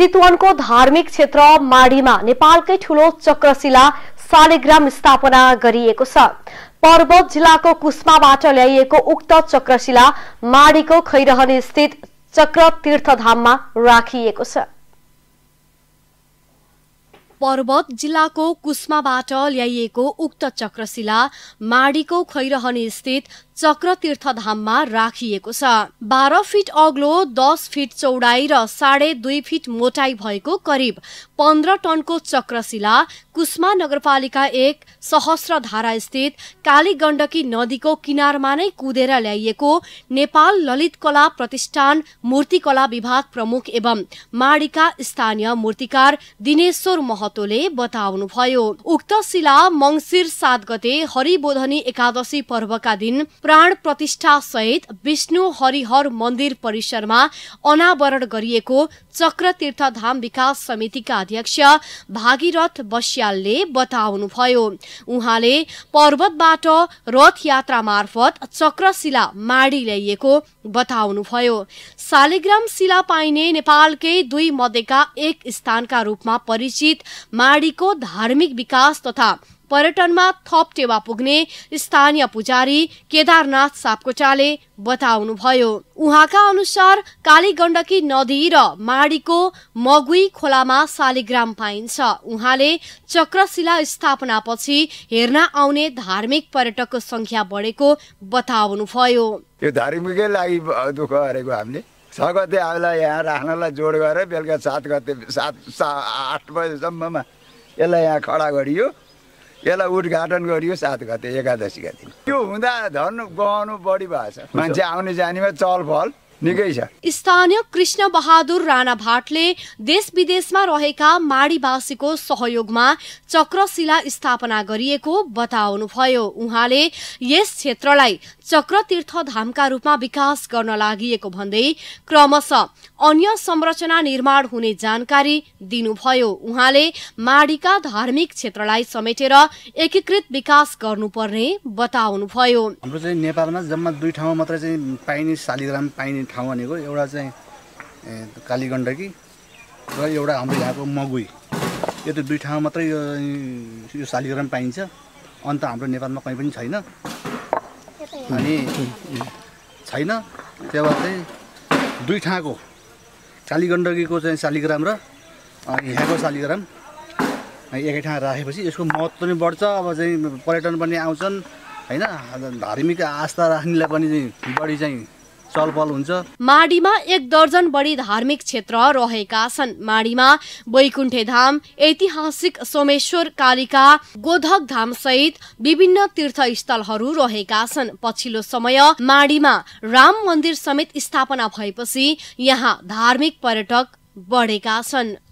चितवनको धार्मिक क्षेत्र माडीमा नेपालकै ठूलो चक्रशिला शालिग्राम स्थापना गरिएको छ पर्वत जिल्लाको कुस्माबाट ल्याइएको उक्त चक्रशिला माडीको खैरहने स्थित चक्र तीर्थधाममा राखिएको छ पर्वत जिल्लाको कुस्माबाट ल्याइएको उक्त चक्रशिला माडीको खैरहने स्थित चक्रतीर्थधाममा राखिएको छ बाह्र फिट अग्लो दस फिट चौडाई र साढे दुई फिट मोटाई भएको करिब पन्ध्र टनको चक्रशिला कुष्मा नगरपालिका एक सहस्र धारा स्थित काली गण्डकी नदीको किनारमा नै कुदेर ल्याइएको नेपाल ललित कला प्रतिष्ठान मूर्तिकला विभाग प्रमुख एवं माडिका स्थानीय मूर्तिकार दिनेश्वर महतोले बताउनुभयो उक्त शिला मङ्सिर सात गते हरिबोधनी एकादशी पर्वका दिन प्राण प्रतिष्ठा सहित विष्णु हरिहर मन्दिर परिसरमा अनावरण गरिएको चक्र तीर्थधाम विकास समितिका अध्यक्ष भागीरथ बस्यालले बताउनुभयो उहाँले पर्वतबाट रथ यात्रा मार्फत चक्रशिला माडी ल्याइएको बताउनुभयो शालिग्राम शिला पाइने नेपालकै दुई मध्येका एक स्थानका रूपमा परिचित माडीको धार्मिक विकास तथा पर्यटनमा थप टेवा पुग्ने स्थानीय पुजारी केदारनाथ सापकोटाले बताउनुभयो उहाँका अनुसार काली गण्डकी नदी र माडीको मगुई खोलामा शालिग्राम पाइन्छ उहाँले चक्रशिला स्थापनापछि हेर्न आउने धार्मिक पर्यटकको संख्या बढेको बताउनुभयो यो धार्मिकै लागि दुःख गरेको हामीले छ गते हामीलाई यहाँ राख्नलाई जोड गरेर बेलुका सात गते सात आठ बजेसम्ममा यसलाई यहाँ खडा गरियो यसलाई उद्घाटन गरियो सात गते एकादशीका दिन त्यो हुँदा धन गहनु बढी छ मान्छे आउने जानेमा चलफल निकै छ स्थानीय कृष्ण बहादुर राणा भाटले देश विदेशमा रहेका माडीवासीको सहयोगमा चक्रशिला स्थापना गरिएको बताउनुभयो उहाँले यस क्षेत्रलाई चक्र तीर्थ धामका रूपमा विकास गर्न लागि भन्दै क्रमशः अन्य संरचना निर्माण हुने जानकारी दिनुभयो उहाँले माडीका धार्मिक क्षेत्रलाई समेटेर एकीकृत विकास गर्नुपर्ने बताउनुभयो हाम्रो चाहिँ नेपालमा जम्मा दुई ठाउँमा मात्रै चाहिँ पाइने शालिग्राम पाइने ठाउँ भनेको एउटा चाहिँ कालीगण्डकी र एउटा हाम्रो यहाँको मगुई यो त दुई ठाउँ मात्रै यो यो शालिग्राम पाइन्छ अन्त हाम्रो नेपालमा कहीँ पनि छैन अनि छैन त्यो भएर चाहिँ दुई ठाँको गण्डकीको चाहिँ शालिग्राम र यहाँको शालिग्राम एकै ठाउँ राखेपछि यसको महत्त्व पनि बढ्छ अब चाहिँ पर्यटन पनि आउँछन् होइन धार्मिक आस्था राख्नेलाई पनि बढी चाहिँ चलबल हुन्छ माडीमा एक दर्जन बढी धार्मिक क्षेत्र रहेका छन् माडीमा वैकुण्ठे धाम ऐतिहासिक सोमेश्वर कालिका गोधक धाम सहित विभिन्न तीर्थस्थलहरू रहेका छन् पछिल्लो समय माडीमा राम मन्दिर समेत स्थापना भएपछि यहाँ धार्मिक पर्यटक बढेका छन्